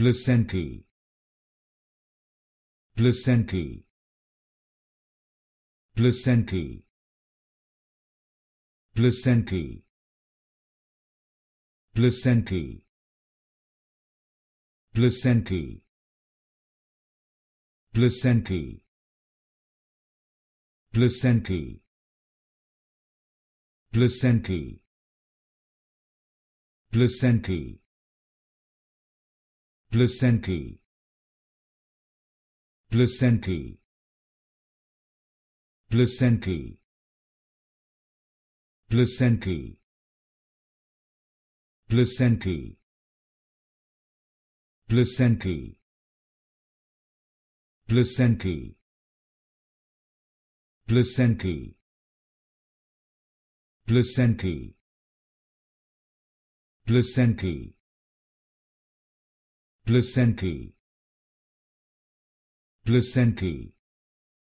placental placental placental placental placental placental placental placental placental placental placental placental placental placental placental placental placental placental placental placental placental placental